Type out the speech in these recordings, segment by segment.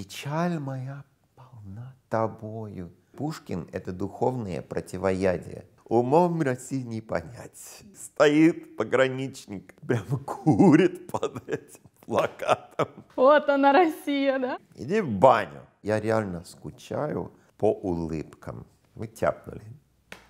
Печаль моя полна тобою. Пушкин — это духовное противоядие. Умом России не понять. Стоит пограничник, прям курит под этим плакатом. Вот она Россия, да? Иди в баню. Я реально скучаю по улыбкам. Вы тяпнули.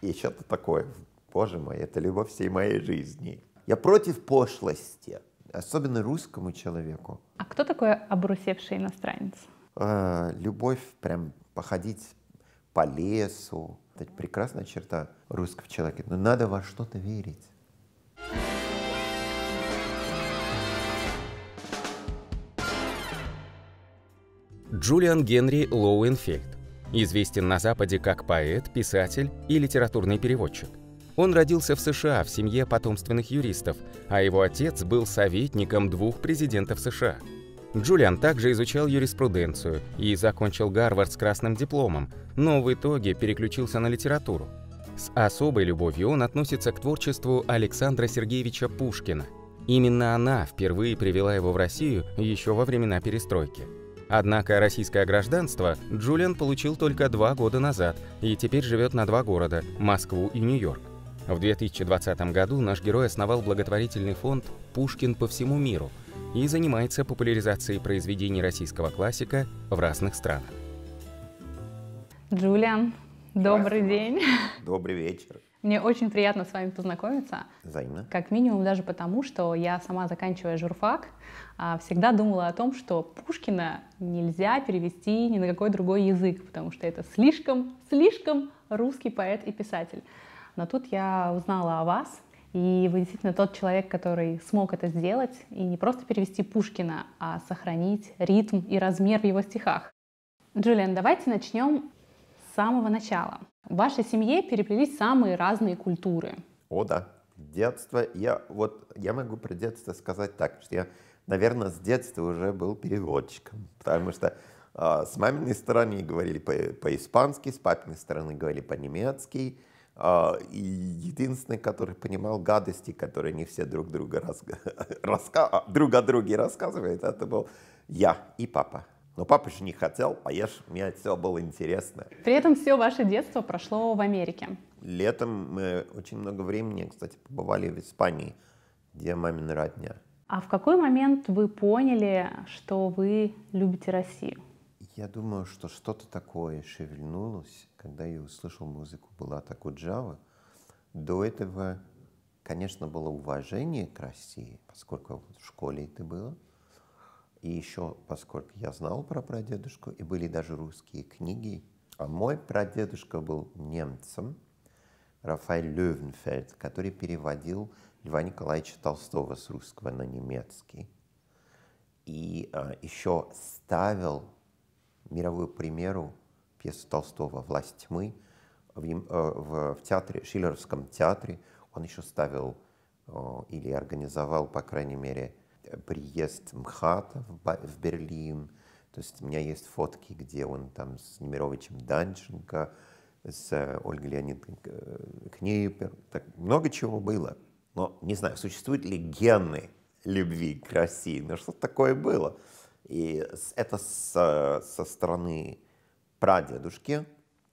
И что-то такое. Боже мой, это любовь всей моей жизни. Я против пошлости, особенно русскому человеку. А кто такой обрусевший иностранец? Э, любовь прям походить по лесу. Это прекрасная черта русского человека. Но надо во что-то верить. Джулиан Генри Лоуэнфельд известен на Западе как поэт, писатель и литературный переводчик. Он родился в США в семье потомственных юристов, а его отец был советником двух президентов США – Джулиан также изучал юриспруденцию и закончил Гарвард с красным дипломом, но в итоге переключился на литературу. С особой любовью он относится к творчеству Александра Сергеевича Пушкина. Именно она впервые привела его в Россию еще во времена перестройки. Однако российское гражданство Джулиан получил только два года назад и теперь живет на два города – Москву и Нью-Йорк. В 2020 году наш герой основал благотворительный фонд «Пушкин по всему миру» и занимается популяризацией произведений российского классика в разных странах. Джулиан, добрый день. Добрый вечер. Мне очень приятно с вами познакомиться. Взаимно. Как минимум даже потому, что я сама, заканчивая журфак, а, всегда думала о том, что Пушкина нельзя перевести ни на какой другой язык, потому что это слишком, слишком русский поэт и писатель. Но тут я узнала о вас, и вы действительно тот человек, который смог это сделать, и не просто перевести Пушкина, а сохранить ритм и размер в его стихах. Джулиан, давайте начнем с самого начала. В вашей семье переплелись самые разные культуры. О, да. Детство. Я вот я могу про детство сказать так, что я, наверное, с детства уже был переводчиком, потому что э, с маминой стороны говорили по- по-испански, с папиной стороны говорили по-немецки, а, и единственный, который понимал гадости, которые не все друг, друга раз, раска, а, друг о друге рассказывают, это был я и папа. Но папа же не хотел, а я же, мне все было интересно. При этом все ваше детство прошло в Америке. Летом мы очень много времени, кстати, побывали в Испании, где мамин родня. А в какой момент вы поняли, что вы любите Россию? Я думаю, что что-то такое шевельнулось когда я услышал музыку Булата джава. до этого, конечно, было уважение к России, поскольку в школе это было. И еще, поскольку я знал про прадедушку, и были даже русские книги. А мой прадедушка был немцем, Рафаэль Левенфельд, который переводил Льва Николаевича Толстого с русского на немецкий. И а, еще ставил мировую примеру пьесу Толстого «Власть тьмы» в, в, э, в театре, Шиллеровском театре. Он еще ставил э, или организовал, по крайней мере, приезд МХАТа в Берлин. То есть у меня есть фотки, где он там с Немировичем Данченко, с э, Ольгой Леонидовной Книпер. Так много чего было. Но не знаю, существуют ли гены любви к России, но ну, что такое было. И это со, со стороны Прадедушки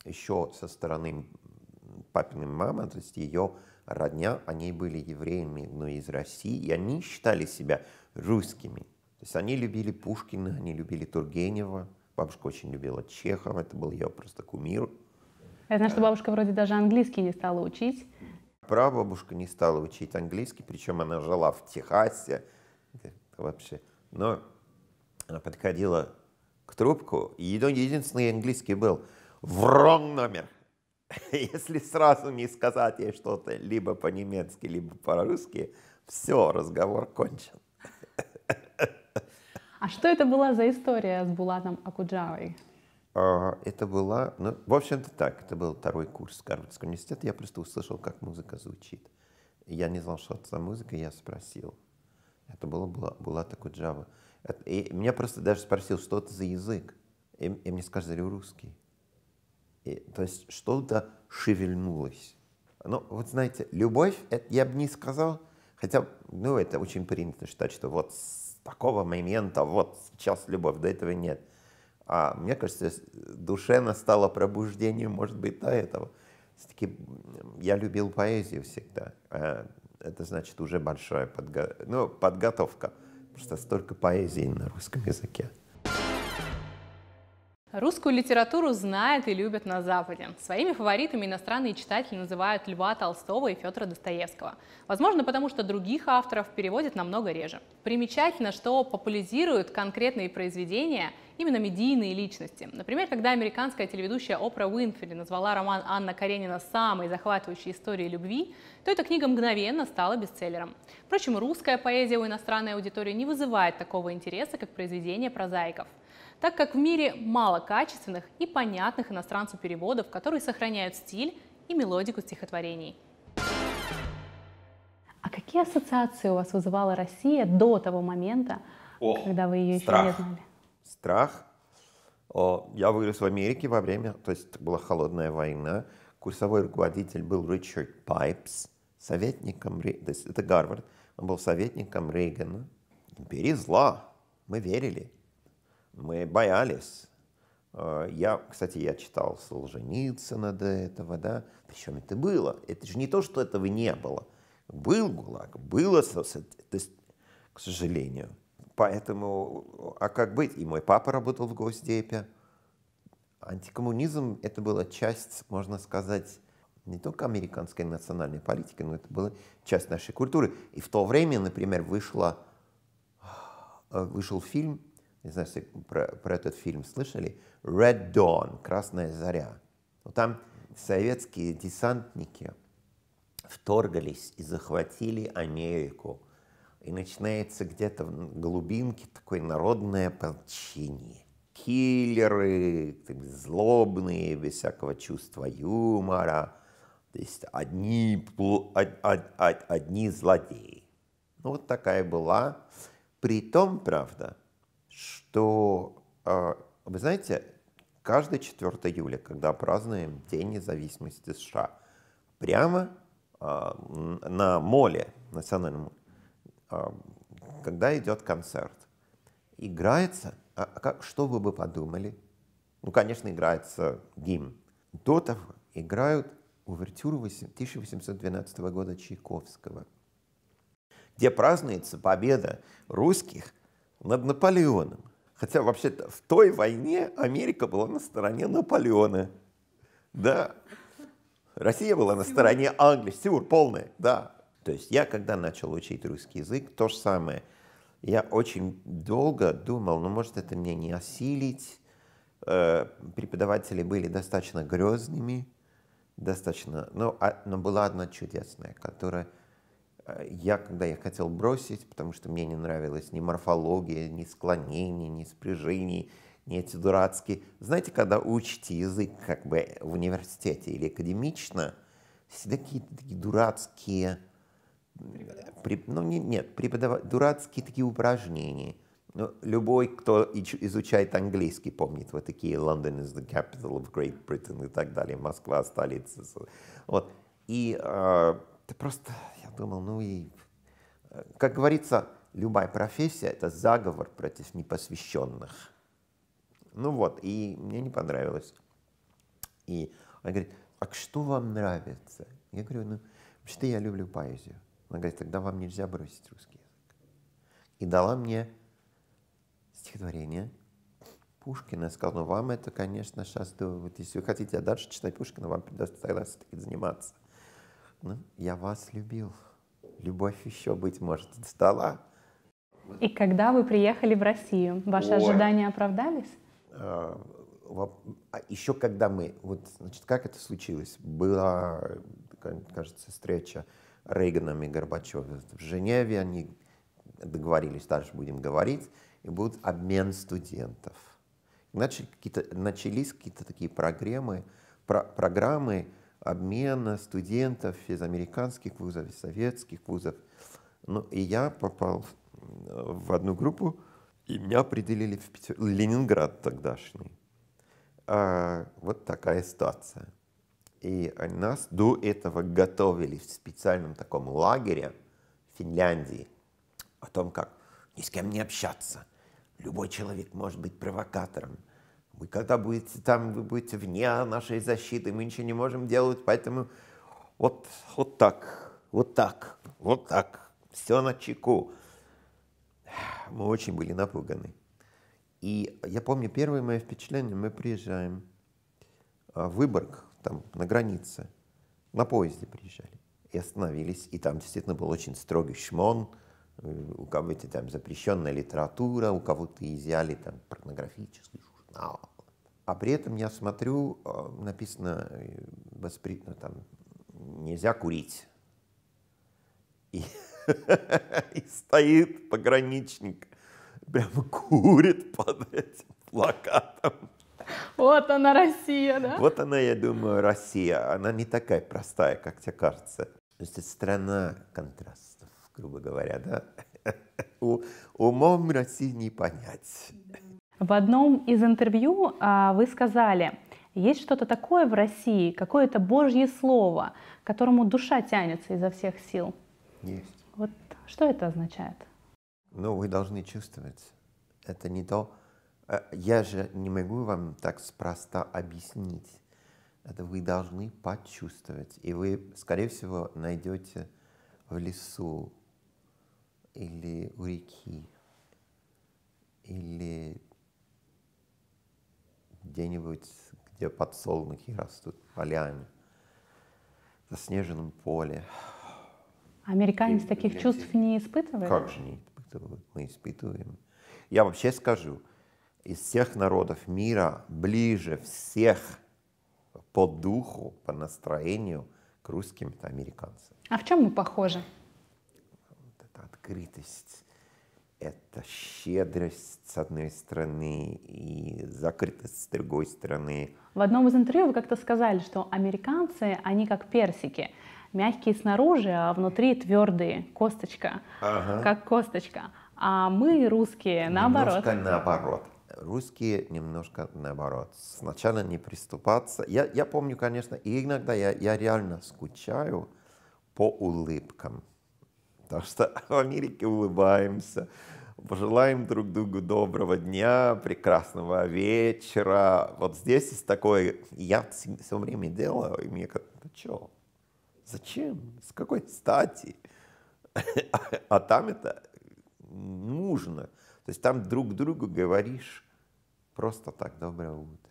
еще со стороны папиной мамы, то есть ее родня, они были евреями, но из России, и они считали себя русскими. То есть они любили Пушкина, они любили Тургенева, бабушка очень любила Чехова, это был ее просто кумир. Я знаю, что бабушка вроде даже английский не стала учить. Прабабушка не стала учить английский, причем она жила в Техасе вообще. Но она подходила к трубку, и единственный английский был «врон номер». Если сразу не сказать ей что-то либо по-немецки, либо по-русски, все, разговор кончен. А что это была за история с Булатом Акуджавой? А, это была, ну, в общем-то так, это был второй курс Гарвардского университета, я просто услышал, как музыка звучит. Я не знал, что это за музыка, я спросил. Это было, была, была такая Java. И меня просто даже спросил, что это за язык. И, и мне сказали русский. И, то есть что-то шевельнулось. Ну, вот знаете, любовь, это, я бы не сказал, хотя, ну, это очень принято считать, что вот с такого момента, вот сейчас любовь, до этого нет. А мне кажется, душе настало пробуждением, может быть, до этого. Все-таки я любил поэзию всегда. А это значит уже большая подго... ну, подготовка. Просто столько поэзии на русском языке. Русскую литературу знают и любят на Западе. Своими фаворитами иностранные читатели называют Льва Толстого и Федора Достоевского. Возможно, потому что других авторов переводят намного реже. Примечательно, что популяризируют конкретные произведения именно медийные личности. Например, когда американская телеведущая Опра Уинфри назвала роман Анна Каренина самой захватывающей историей любви, то эта книга мгновенно стала бестселлером. Впрочем, русская поэзия у иностранной аудитории не вызывает такого интереса, как произведения прозаиков – так как в мире мало качественных и понятных иностранцу переводов, которые сохраняют стиль и мелодику стихотворений. А какие ассоциации у вас вызывала Россия до того момента, О, когда вы ее страх. еще не знали? Страх. О, я вырос в Америке во время, то есть была холодная война. Курсовой руководитель был Ричард Пайпс, советником, то есть это Гарвард, он был советником Рейгана. Империи зла, мы верили. Мы боялись. А, я, кстати, я читал Солженицына до этого, да, причем это было. Это же не то, что этого не было. Был ГУЛАГ, было, то есть, к сожалению. Поэтому, а как быть? И мой папа работал в Госдепе. Антикоммунизм — это была часть, можно сказать, не только американской национальной политики, но это была часть нашей культуры. И в то время, например, вышла, а, вышел фильм не знаю, если про, про этот фильм слышали, Red Dawn, Красная заря. Но там советские десантники вторгались и захватили Америку. И начинается где-то в глубинке такое народное ополчение. Киллеры, злобные, без всякого чувства юмора. То есть одни, одни злодеи. Ну, вот такая была. При том, правда, что, а, вы знаете, каждый 4 июля, когда празднуем День независимости США, прямо а, на моле, национальном а, когда идет концерт, играется, а как, что вы бы подумали? Ну, конечно, играется гимн. До того играют увертюру 1812 года Чайковского, где празднуется победа русских над Наполеоном. Хотя вообще-то в той войне Америка была на стороне Наполеона. Да. Россия была на стороне Англии. Сюр полная, да. То есть я, когда начал учить русский язык, то же самое. Я очень долго думал, ну, может, это мне не осилить. Э, преподаватели были достаточно грозными, достаточно... Ну, но была одна чудесная, которая я, когда я хотел бросить, потому что мне не нравилась ни морфология, ни склонений, ни спряжений, ни эти дурацкие... Знаете, когда учите язык как бы в университете или академично, всегда какие-то такие дурацкие... Э, При, ну, не, нет, преподав... дурацкие такие упражнения. Ну, любой, кто изучает английский, помнит вот такие «London is the capital of Great Britain» и так далее, «Москва – столица». Вот. И э, ты просто Думал, ну и... Э, как говорится, любая профессия — это заговор против непосвященных. Ну вот, и мне не понравилось. И она говорит, а что вам нравится? Я говорю, ну, вообще-то я люблю поэзию. Она говорит, тогда вам нельзя бросить русский язык. И дала мне стихотворение Пушкина. Сказала: сказал, ну, вам это, конечно, сейчас, вот, если вы хотите дальше читать Пушкина, вам придется тогда все-таки заниматься. Ну, я вас любил любовь еще, быть может, стала. И когда вы приехали в Россию, ваши Ой. ожидания оправдались? А, а еще когда мы, вот, значит, как это случилось? Была, кажется, встреча Рейгана и Горбачева в Женеве, они договорились, дальше будем говорить, и будет обмен студентов. Иначе какие начались какие-то такие программы, про, программы обмена студентов из американских вузов, из советских вузов. Ну, и я попал в одну группу, и меня определили в Петер... Ленинград тогдашний. А, вот такая ситуация. И нас до этого готовили в специальном таком лагере в Финляндии о том, как ни с кем не общаться. Любой человек может быть провокатором вы когда будете там, вы будете вне нашей защиты, мы ничего не можем делать, поэтому вот, вот так, вот так, вот так, все на чеку. Мы очень были напуганы. И я помню, первое мое впечатление, мы приезжаем а, в Выборг, там, на границе, на поезде приезжали, и остановились, и там действительно был очень строгий шмон, э, у кого-то там запрещенная литература, у кого-то изъяли там порнографический. А, а при этом я смотрю, э, написано, э, воспри... ну, там, нельзя курить. И, стоит пограничник, прям курит под этим плакатом. Вот она Россия, да? Вот она, я думаю, Россия. Она не такая простая, как тебе кажется. То есть это страна контрастов, грубо говоря, да? У, умом России не понять. Да. В одном из интервью а, вы сказали, есть что-то такое в России, какое-то Божье слово, к которому душа тянется изо всех сил. Есть. Вот что это означает? Ну, вы должны чувствовать. Это не то. Э, я же не могу вам так спроста объяснить. Это вы должны почувствовать. И вы, скорее всего, найдете в лесу или у реки или где-нибудь, где подсолнухи растут полями, в заснеженном поле. Американец и, таких и, чувств не испытывает? Как же не испытывают? Мы испытываем. Я вообще скажу, из всех народов мира ближе всех по духу, по настроению к русским это американцы. А в чем мы похожи? Вот эта открытость, это щедрость с одной стороны и закрытость с другой стороны. В одном из интервью вы как-то сказали, что американцы, они как персики. Мягкие снаружи, а внутри твердые, косточка, ага. как косточка. А мы, русские, наоборот. Немножко наоборот. Русские немножко наоборот. Сначала не приступаться. Я, я помню, конечно, и иногда я, я реально скучаю по улыбкам. Так что в Америке улыбаемся, пожелаем друг другу доброго дня, прекрасного вечера. Вот здесь есть такое, я все время делаю, и мне как, ну что, зачем, с какой стати? А там это нужно. То есть там друг другу говоришь просто так, доброе утро.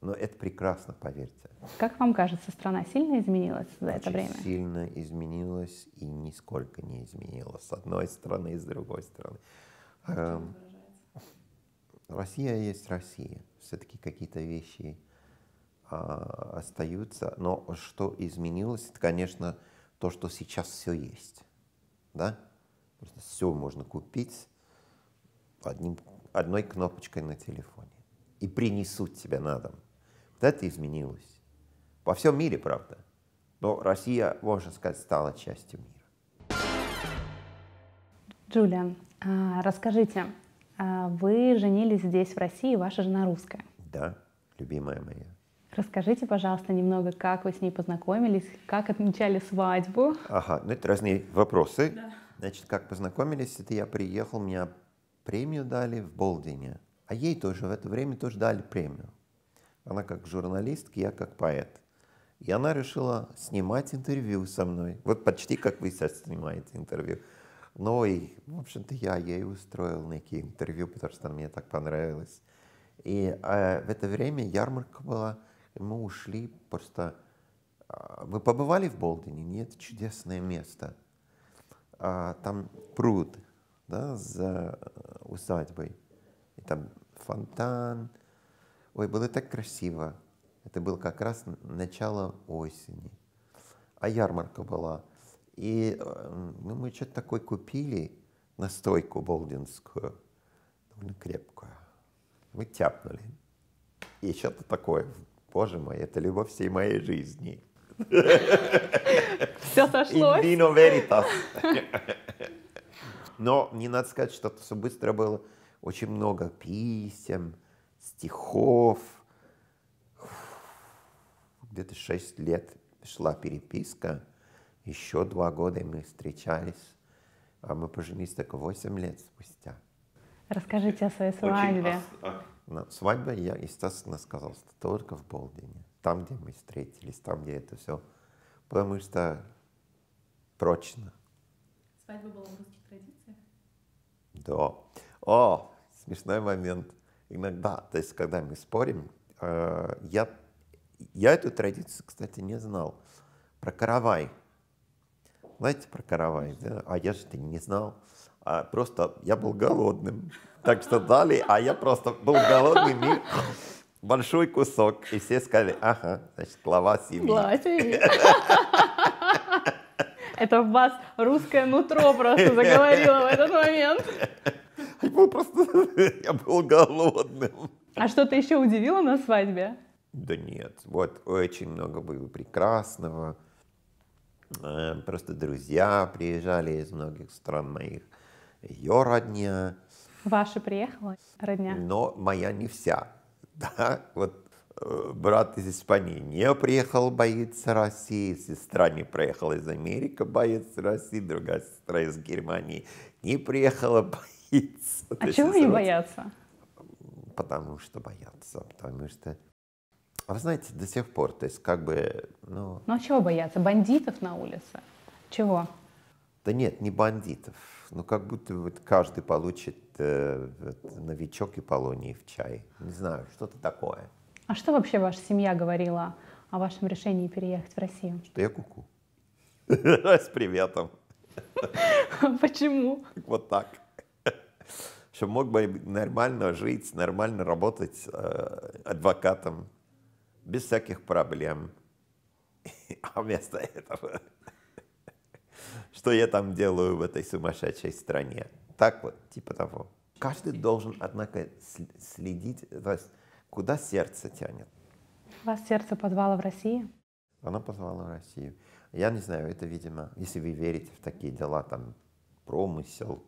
Но это прекрасно, поверьте. Как вам кажется, страна сильно изменилась за Очень это время? Сильно изменилась и нисколько не изменилась с одной стороны и с другой стороны. А эм, Россия есть Россия. Все-таки какие-то вещи а, остаются. Но что изменилось, это, конечно, то, что сейчас все есть. Да? Просто все можно купить одним, одной кнопочкой на телефоне. И принесут тебя на дом это изменилось. Во всем мире, правда. Но Россия, можно сказать, стала частью мира. Джулиан, а, расскажите, а, вы женились здесь, в России, ваша жена русская. Да, любимая моя. Расскажите, пожалуйста, немного, как вы с ней познакомились, как отмечали свадьбу. Ага, ну это разные вопросы. Да. Значит, как познакомились, это я приехал, мне премию дали в Болдине. А ей тоже в это время тоже дали премию. Она как журналистка, я как поэт. И она решила снимать интервью со мной. Вот почти как вы сейчас снимаете интервью. Ну и, в общем-то, я ей устроил некие интервью, потому что она мне так понравилась. И э, в это время ярмарка была, мы ушли просто... Э, вы побывали в Болдине? Нет, чудесное место. Э, там пруд да, за э, усадьбой. И там фонтан, Ой, было так красиво. Это было как раз начало осени. А ярмарка была. И э, ну, мы что-то такое купили, настойку болдинскую, довольно крепкую. Мы тяпнули. И что-то такое, боже мой, это любовь всей моей жизни. Все сошлось. Вино vino Но не надо сказать, что это все быстро было. Очень много писем, стихов. Где-то шесть лет шла переписка, еще два года мы встречались, а мы поженились только восемь лет спустя. Расскажите о своей свадьбе. Очень... Ну, свадьба, я, естественно, сказал, что только в Болдине, там, где мы встретились, там, где это все, потому что прочно. Свадьба была в русских традициях? Да. О, смешной момент иногда, то есть когда мы спорим, э, я, я эту традицию, кстати, не знал, про каравай. Знаете про каравай? Да? А я же это не знал. А просто я был голодным. Так что дали, а я просто был голодным и большой кусок. И все сказали, ага, значит, глава семьи. Глава семьи. Это в вас русское нутро просто заговорило в этот момент. Я был просто, я был голодным. А что-то еще удивило на свадьбе? Да нет, вот очень много было прекрасного. А, просто друзья приезжали из многих стран моих. Ее родня. Ваша приехала родня? Но моя не вся. Да, вот э, брат из Испании не приехал, боится России, сестра не приехала из Америки, боится России, другая сестра из Германии не приехала, боится боится. А чего не вот... боятся? Потому что боятся, потому что... А Вы знаете, до сих пор, то есть как бы, ну... Ну а чего бояться? Бандитов на улице? Чего? Да нет, не бандитов. Ну как будто вот каждый получит э, вот, новичок и полонии в чай. Не знаю, что-то такое. А что вообще ваша семья говорила о вашем решении переехать в Россию? Что я куку. С приветом. Почему? Вот так чтобы мог бы нормально жить, нормально работать э, адвокатом, без всяких проблем. А вместо этого, что я там делаю в этой сумасшедшей стране? Так вот, типа того. Каждый должен, однако, следить, то есть, куда сердце тянет. Вас сердце позвало в России? Оно позвало в Россию. Я не знаю, это, видимо, если вы верите в такие дела, там, промысел,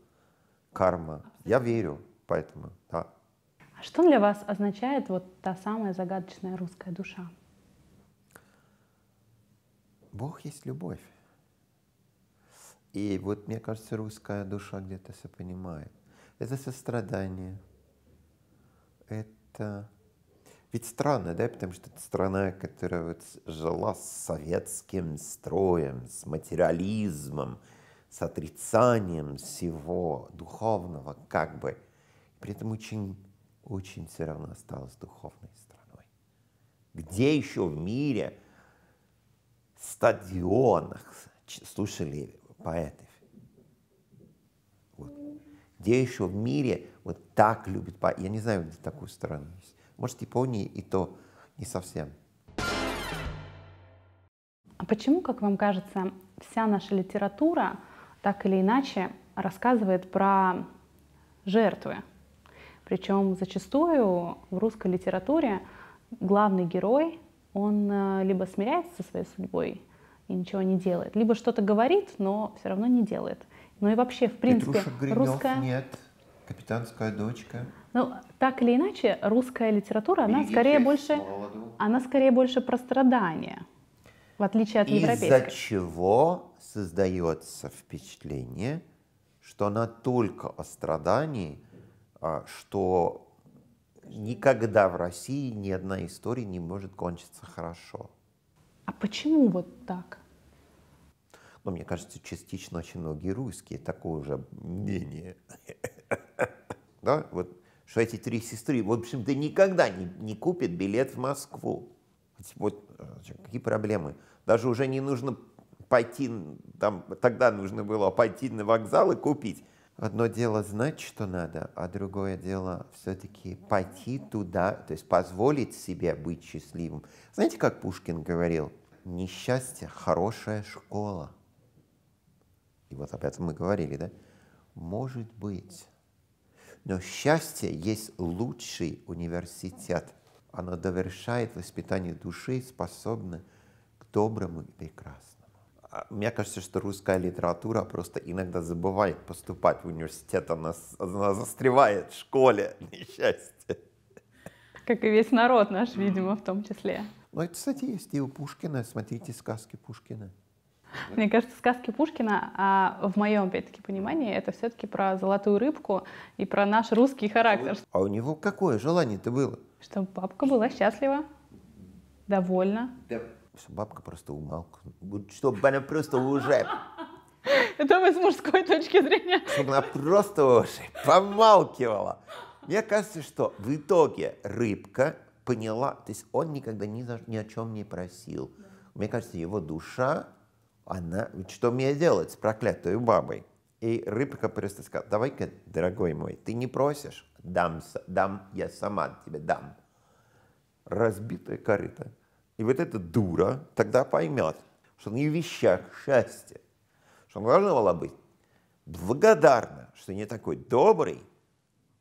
карма. Я верю, поэтому, да. А что для вас означает вот та самая загадочная русская душа? Бог есть любовь. И вот, мне кажется, русская душа где-то все понимает. Это сострадание. Это... Ведь странно, да, потому что это страна, которая вот жила с советским строем, с материализмом, с отрицанием всего духовного, как бы, при этом очень, очень все равно осталась духовной страной. Где еще в мире стадионах слушали поэтов? Вот. Где еще в мире вот так любят поэтов? Я не знаю, где такую страну есть. Может, Японии и то не совсем. А почему, как вам кажется, вся наша литература – так или иначе рассказывает про жертвы. Причем зачастую в русской литературе главный герой, он э, либо смиряется со своей судьбой и ничего не делает, либо что-то говорит, но все равно не делает. Ну и вообще, в принципе, Петруша Гринёв русская... нет, капитанская дочка. Ну, так или иначе, русская литера, литература, она скорее больше, молоду. она скорее больше про страдания. В отличие от европейского. Из-за чего создается впечатление, что она только о страдании, а, что никогда в России ни одна история не может кончиться хорошо. А почему вот так? Ну, мне кажется, частично очень многие русские такое же мнение. Да, вот что эти три сестры, в общем ты никогда не, не купит билет в Москву. Вот а, какие проблемы? Даже уже не нужно пойти, там, тогда нужно было пойти на вокзал и купить. Одно дело знать, что надо, а другое дело все-таки пойти туда, то есть позволить себе быть счастливым. Знаете, как Пушкин говорил? Несчастье – хорошая школа. И вот об этом мы говорили, да? Может быть. Но счастье есть лучший университет. Оно довершает воспитание души, способно доброму и прекрасному. А, мне кажется, что русская литература просто иногда забывает поступать в университет, она, она застревает в школе, несчастье. Как и весь народ наш, видимо, в том числе. Ну, это, кстати, есть и у Пушкина. Смотрите сказки Пушкина. Мне кажется, сказки Пушкина, а в моем, опять-таки, понимании, это все-таки про золотую рыбку и про наш русский характер. А у него какое желание-то было? Чтобы бабка была счастлива, довольна. Да бабка просто умалкнула, что она просто уже... Это вы с мужской точки зрения. Чтобы она просто уже помалкивала. Мне кажется, что в итоге рыбка поняла, то есть он никогда ни, за, ни о чем не просил. Мне кажется, его душа, она, что мне делать с проклятой бабой? И рыбка просто сказала, давай-ка, дорогой мой, ты не просишь, дам, дам, я сама тебе дам. Разбитая корыта. И вот эта дура тогда поймет, что не ее вещах счастье, что она должна была быть благодарна, что не такой добрый,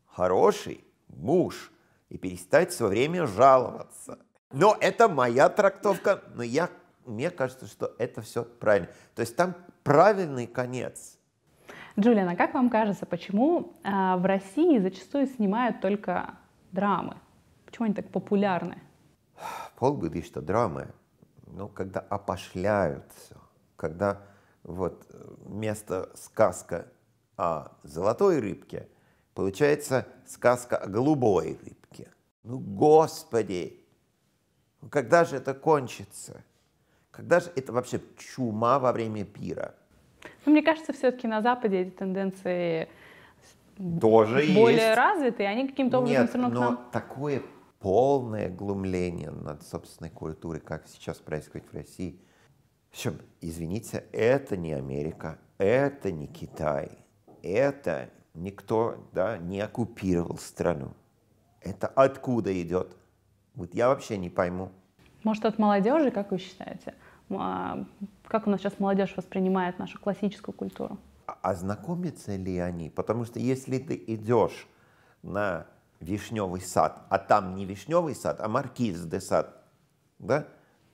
хороший муж, и перестать все время жаловаться. Но это моя трактовка, но я, мне кажется, что это все правильно. То есть там правильный конец. Джулиан, а как вам кажется, почему э, в России зачастую снимают только драмы? Почему они так популярны? полбеды, что драмы, ну когда опошляют все, когда вот вместо э, сказка о золотой рыбке получается сказка о голубой рыбке. Ну, Господи, ну, когда же это кончится? Когда же это вообще чума во время пира? Ну, мне кажется, все-таки на Западе эти тенденции тоже более есть. развиты, и они каким-то образом Нет, все равно но к нам... такое полное глумление над собственной культурой, как сейчас происходит в России. В общем, извините, это не Америка, это не Китай, это никто да, не оккупировал страну. Это откуда идет? Вот я вообще не пойму. Может, от молодежи, как вы считаете? А, как у нас сейчас молодежь воспринимает нашу классическую культуру? А, а знакомятся ли они? Потому что если ты идешь на вишневый сад, а там не вишневый сад, а маркиз де сад, да?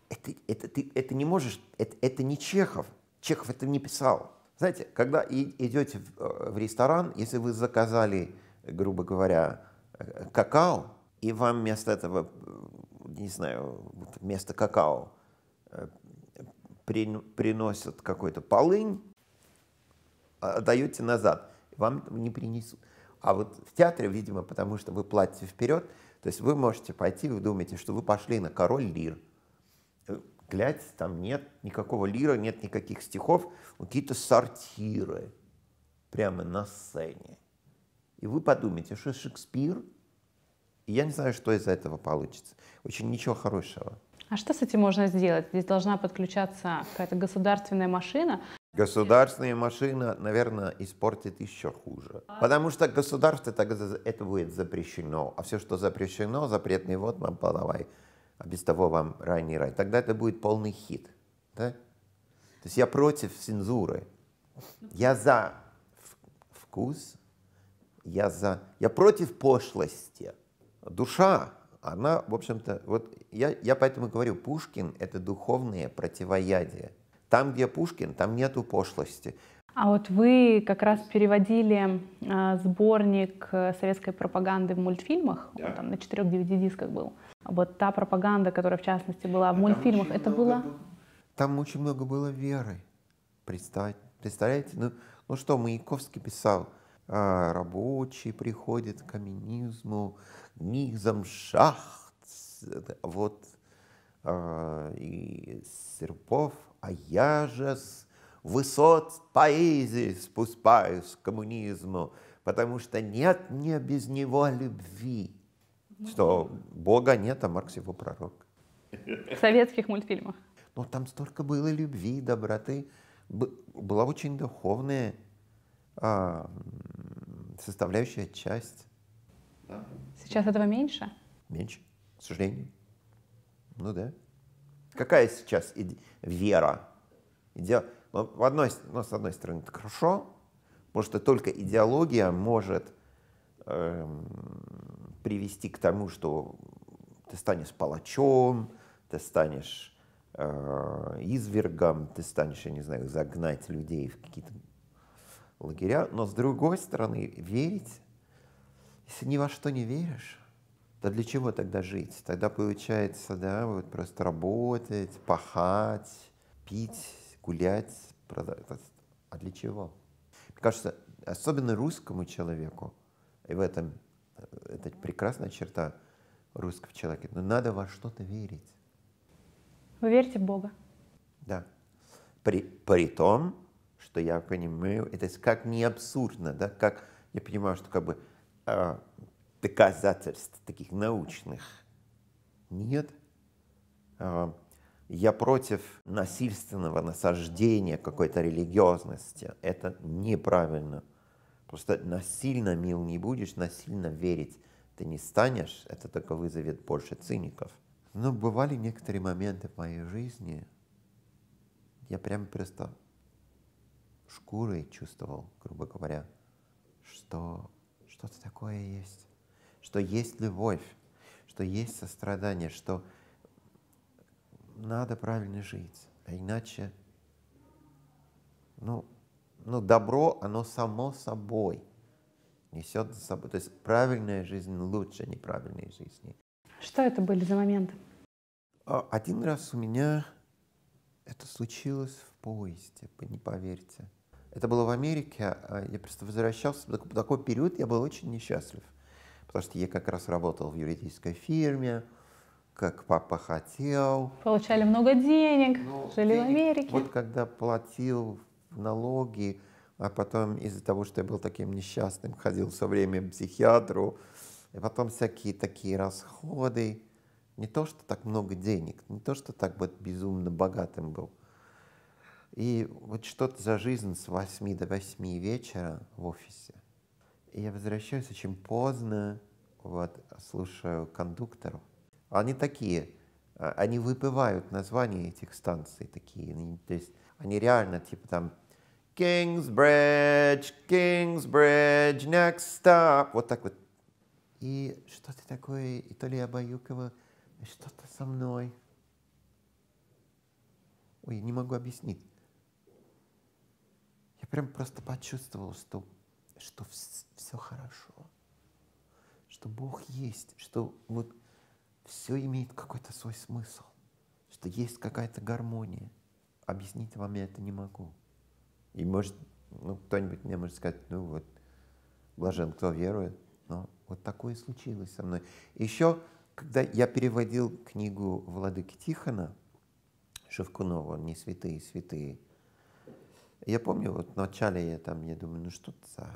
Это, это, ты, это не можешь, это, это не Чехов. Чехов это не писал. Знаете, когда и, идете в, э, в ресторан, если вы заказали, грубо говоря, э, какао, и вам вместо этого, э, не знаю, вместо какао при, приносят какой-то полынь, а, отдаете назад, вам не принесут. А вот в театре, видимо, потому что вы платите вперед, то есть вы можете пойти, вы думаете, что вы пошли на король лир. Э, глядь, там нет никакого лира, нет никаких стихов, ну, какие-то сортиры прямо на сцене. И вы подумаете, что Шекспир, и я не знаю, что из за этого получится. Очень ничего хорошего. А что с этим можно сделать? Здесь должна подключаться какая-то государственная машина, Государственная машина, наверное, испортит еще хуже. Потому что государство тогда это будет запрещено. А все, что запрещено, запретный вот вам подавай, а без того вам рай рай. Тогда это будет полный хит. Да? То есть я против цензуры. Я за вкус, я за... Я против пошлости. Душа, она, в общем-то, вот я, я поэтому говорю, Пушкин — это духовное противоядие. Там, где Пушкин, там нету пошлости. А вот вы как раз переводили а, э, сборник советской пропаганды в мультфильмах, да. он там на четырех DVD-дисках был. Вот та пропаганда, которая в частности была в а мультфильмах, это было... было... Там очень много было веры. Представьте, представляете? Ну, ну что, Маяковский писал, а, рабочие приходят к коммунизму, низом шахт, вот, а, и Серпов а я же с высот поэзии спускаюсь к коммунизму, потому что нет мне без него любви. Ну, что Бога нет, а Маркс его пророк. В советских мультфильмах. Но там столько было любви, доброты. Была очень духовная а, составляющая часть. Сейчас этого меньше? Меньше, к сожалению. Ну да. Какая сейчас иде... вера? Иде... Но, ну, в одной, но ну, с одной стороны, это хорошо, потому что только идеология может эм, привести к тому, что ты станешь палачом, ты станешь э, извергом, ты станешь, я не знаю, загнать людей в какие-то лагеря. Но с другой стороны, верить, если ни во что не веришь, то для чего тогда жить? Тогда получается, да, вот просто работать, пахать, пить, гулять, продавать. А для чего? Мне кажется, особенно русскому человеку, и в этом э, это прекрасная черта русского человека, но надо во что-то верить. Вы верите в Бога? Да. При, при том, что я понимаю, это как не абсурдно, да, как я понимаю, что как бы а, доказательств таких научных нет. А, я против насильственного насаждения какой-то религиозности. Это неправильно. Просто насильно мил не будешь, насильно верить ты не станешь. Это только вызовет больше циников. Но бывали некоторые моменты в моей жизни, я прям просто шкурой чувствовал, грубо говоря, что что-то такое есть что есть любовь, что есть сострадание, что надо правильно жить, а иначе, ну, ну добро, оно само собой несет за собой. То есть правильная жизнь лучше а неправильной жизни. Что это были за моменты? А, один раз у меня это случилось в поезде, не поверьте. Это было в Америке. А, я просто возвращался. В такой период я был очень несчастлив потому что я как раз работал в юридической фирме, как папа хотел. Получали много денег, ну, жили денег. в Америке. Вот когда платил налоги, а потом из-за того, что я был таким несчастным, ходил все время к психиатру, и потом всякие такие расходы, не то, что так много денег, не то, что так вот безумно богатым был. И вот что-то за жизнь с 8 до 8 вечера в офисе – я возвращаюсь очень поздно, вот, слушаю кондукторов. Они такие, а, они выпивают названия этих станций такие, то есть они реально типа там Kingsbridge, Kingsbridge, next stop, вот так вот. И что-то такое, и то ли Абаюкова, что-то со мной. Ой, не могу объяснить. Я прям просто почувствовал, что что все хорошо, что Бог есть, что вот все имеет какой-то свой смысл, что есть какая-то гармония. Объяснить вам я это не могу. И может, ну, кто-нибудь мне может сказать, ну вот, блажен, кто верует. Но вот такое случилось со мной. Еще, когда я переводил книгу Владыки Тихона Шевкунова «Не святые, святые», я помню, вот вначале я там, я думаю, ну что это за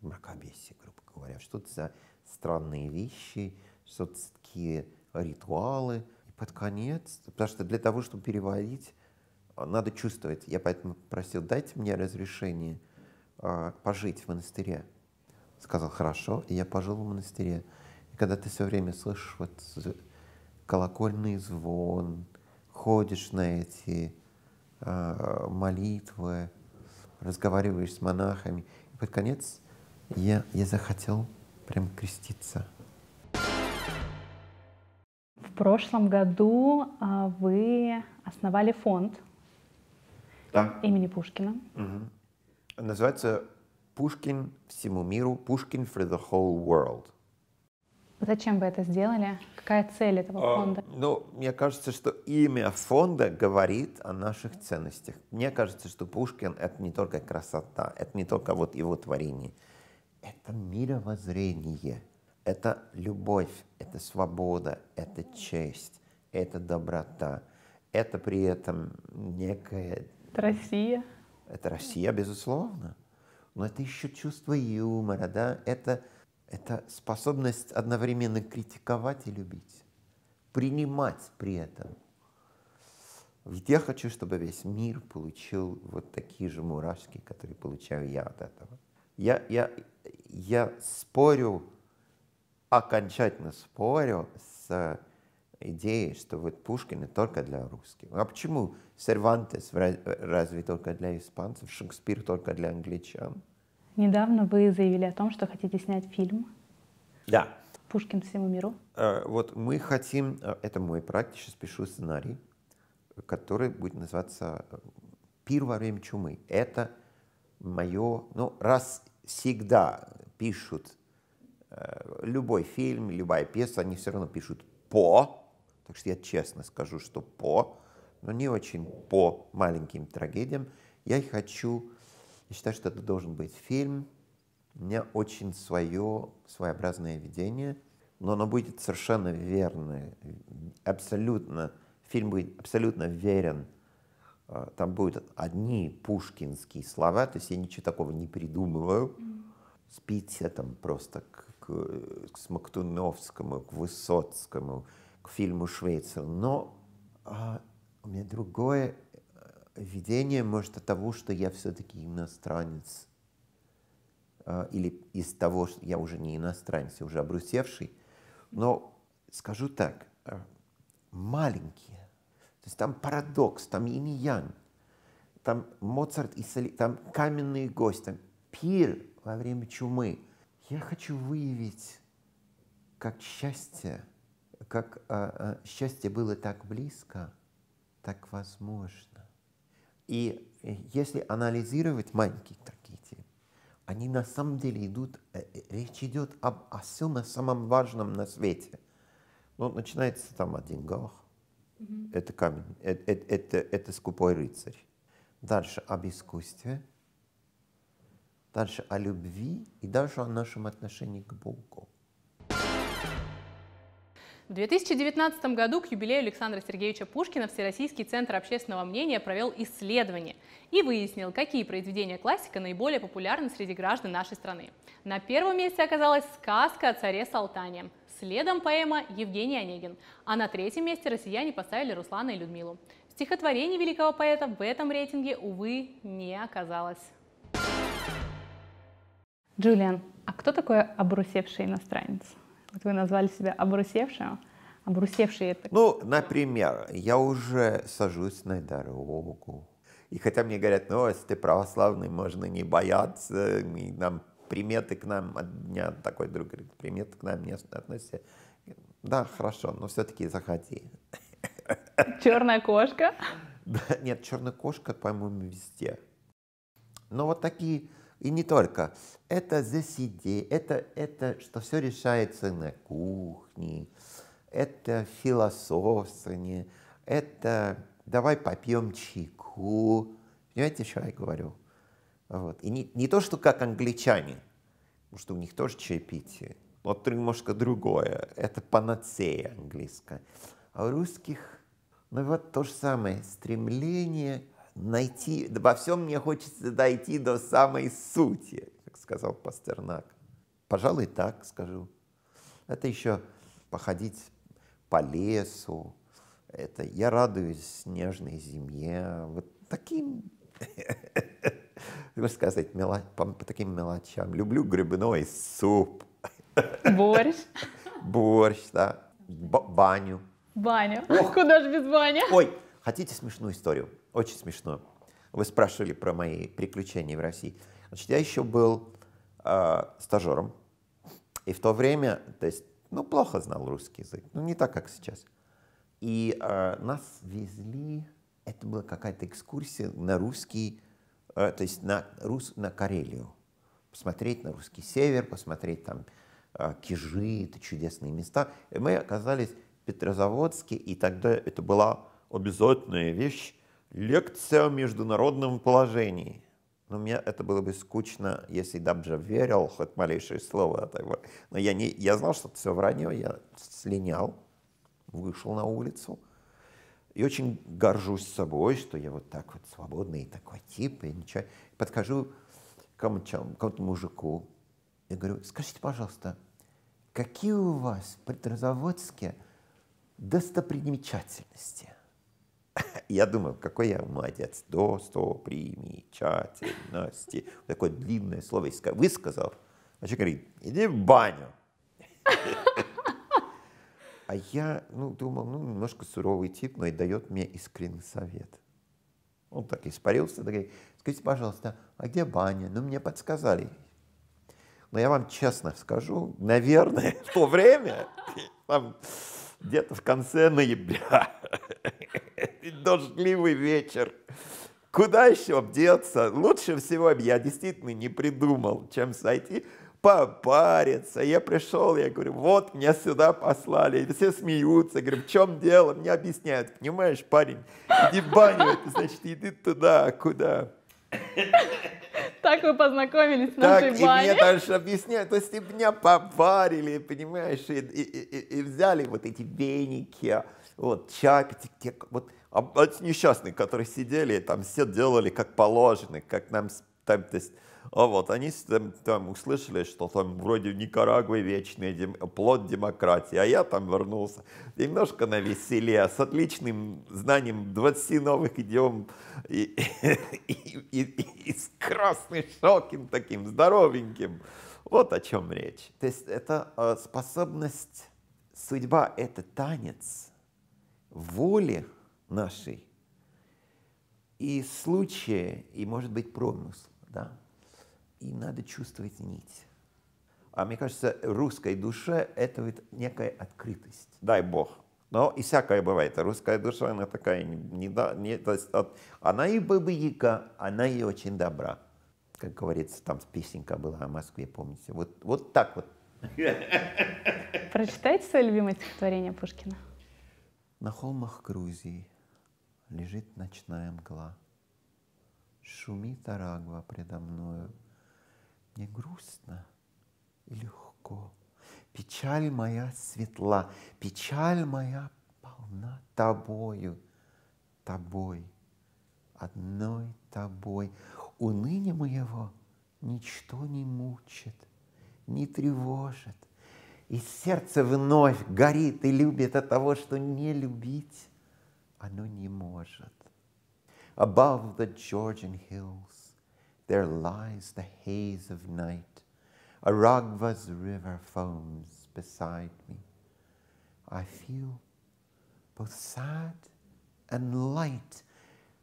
мракобесие, грубо говоря, что это за странные вещи, что это такие ритуалы. И под конец, потому что для того, чтобы переварить, надо чувствовать. Я поэтому просил, дайте мне разрешение э, пожить в монастыре. Сказал, хорошо, и я пожил в монастыре. И когда ты все время слышишь вот колокольный звон, ходишь на эти Э, молитвы, разговариваешь с монахами. И под конец я, я захотел прям креститься. В прошлом году а, вы основали фонд да. имени Пушкина. Угу. Называется «Пушкин всему миру», «Пушкин for the whole world». Зачем вы это сделали? Какая цель этого а, фонда? ну, мне кажется, что имя фонда говорит о наших ценностях. Мне кажется, что Пушкин — это не только красота, это не только вот его творение. Это мировоззрение, это любовь, это свобода, это честь, это доброта, это при этом некая... Это Россия. Это Россия, безусловно. Но это еще чувство юмора, да, это это способность одновременно критиковать и любить, принимать при этом. Ведь я хочу, чтобы весь мир получил вот такие же мурашки, которые получаю я от этого. Я, я, я спорю, окончательно спорю с идеей, что вот Пушкин только для русских. А почему Сервантес разве только для испанцев, Шекспир только для англичан? Недавно вы заявили о том, что хотите снять фильм. Да. Пушкин всему миру. Э, вот мы хотим, э, это мой проект, сейчас пишу сценарий, который будет называться э, «Пир во время чумы». Это мое, ну, раз всегда пишут любой фильм, любая пьеса, они все равно пишут «по», так что я честно скажу, что «по», но не очень по маленьким трагедиям. Я хочу я считаю, что это должен быть фильм. У меня очень свое, своеобразное видение, но оно будет совершенно верное, абсолютно, фильм будет абсолютно верен. А, там будут одни пушкинские слова, то есть я ничего такого не придумываю. С там просто к, к, к Смоктуновскому, к Высоцкому, к фильму Швейцера. Но а, у меня другое видение, может, от того, что я все-таки иностранец, а, или из того, что я уже не иностранец, я уже обрусевший, но скажу так, а, маленькие. То есть там парадокс, там инь там Моцарт и соли, там каменный гость, там пир во время чумы. Я хочу выявить, как счастье, как а, а, счастье было так близко, так возможно. И э, если анализировать маленькие такие они на самом деле идут, э, э, речь идет об, о всем самом важном на свете. Ну, начинается там о деньгах, mm -hmm. это камень, это, это, это, это скупой рыцарь. Дальше об искусстве, дальше о любви и дальше о нашем отношении к Богу. В 2019 году к юбилею Александра Сергеевича Пушкина Всероссийский центр общественного мнения провел исследование и выяснил, какие произведения классика наиболее популярны среди граждан нашей страны. На первом месте оказалась сказка о царе Салтане, следом поэма Евгений Онегин, а на третьем месте россияне поставили Руслана и Людмилу. Стихотворений великого поэта в этом рейтинге, увы, не оказалось. Джулиан, а кто такой обрусевший иностранец? Вот вы назвали себя обрусевшим. Обрусевшие это... Ну, например, я уже сажусь на дорогу. И хотя мне говорят, ну, если ты православный, можно не бояться, и нам приметы к нам, от дня такой друг говорит, приметы к нам не относятся. Да, хорошо, но все-таки заходи. Черная кошка? Да, нет, черная кошка, по-моему, везде. Но вот такие и не только. Это здесь идея, это, это что все решается на кухне, это философствование, это давай попьем чайку. Понимаете, что я говорю? Вот. И не, не то, что как англичане, потому что у них тоже чаепитие, но это немножко другое. Это панацея английская. А у русских, ну вот то же самое, стремление найти, во всем мне хочется дойти до самой сути, как сказал Пастернак. Пожалуй, так скажу. Это еще походить по лесу, это я радуюсь снежной зиме, вот таким, можно сказать, мелочь, по, по таким мелочам. Люблю грибной суп. Борщ. Борщ, да. Б баню. Баню. Ох. Куда же без бани? Ой, хотите смешную историю? Очень смешно. Вы спрашивали про мои приключения в России. Значит, я еще был э, а, стажером, и в то время, то есть, ну, плохо знал русский язык, ну, не так, как сейчас. И э, нас везли, это была какая-то экскурсия на русский, э, то есть на, рус, на Карелию. Посмотреть на русский север, посмотреть там э, Кижи, это чудесные места. И мы оказались в Петрозаводске, и тогда это была обязательная вещь Лекция о международном положении. Но ну, мне это было бы скучно, если Дабджа верил хоть малейшее слово. Но я, не, я знал, что это все вранье, я слинял, вышел на улицу. И очень горжусь собой, что я вот так вот свободный такой тип, и ничего. Подхожу к какому-то мужику и говорю, скажите, пожалуйста, какие у вас в Предрозаводске достопримечательности? я думаю, какой я молодец. Достопримечательности. Такое длинное слово высказал. А человек говорит, иди в баню. А я ну, думал, ну, немножко суровый тип, но и дает мне искренний совет. Он так испарился, так говорит, скажите, пожалуйста, а где баня? Ну, мне подсказали. Но я вам честно скажу, наверное, в то время там, где-то в конце ноября. Дождливый вечер. Куда еще обдеться? Лучше всего я действительно не придумал, чем сойти попариться. Я пришел, я говорю, вот меня сюда послали. И все смеются, говорю, в чем дело? Мне объясняют, понимаешь, парень, иди в баню, это значит, иди туда, куда? Так вы познакомились с нашей так, баней. и мне дальше объясняют, то есть и меня попарили, понимаешь, и, и, и, и взяли вот эти веники, вот чапики, вот а, а несчастные, которые сидели там все делали как положено, как нам там, то есть а вот они там, там услышали, что там вроде Никарагуа вечный дем, плод демократии, а я там вернулся немножко на веселе, с отличным знанием 20 новых идиом и, и, и, и, и с красным шелким таким, здоровеньким. Вот о чем речь. То есть это э, способность, судьба — это танец воли нашей и случая, и, может быть, промысла. Да? им надо чувствовать нить. А мне кажется, русской душе это вот некая открытость. Дай бог. Но и всякое бывает. русская душа, она такая, не, да, не, то есть, от, она и бабыяка, она и очень добра. Как говорится, там песенка была о Москве, помните? Вот, вот так вот. Прочитайте свое любимое стихотворение Пушкина. На холмах Грузии лежит ночная мгла. Шумит арагва предо мною, мне грустно и легко. Печаль моя светла, печаль моя полна тобою, тобой, одной тобой. Уныние моего ничто не мучит, не тревожит. И сердце вновь горит и любит от того, что не любить оно не может. Above the Georgian hills, there lies the haze of night. Aragva's river foams beside me. I feel both sad and light.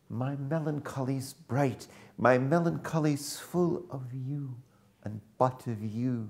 My melancholy's bright, my melancholy's full of you and but of you.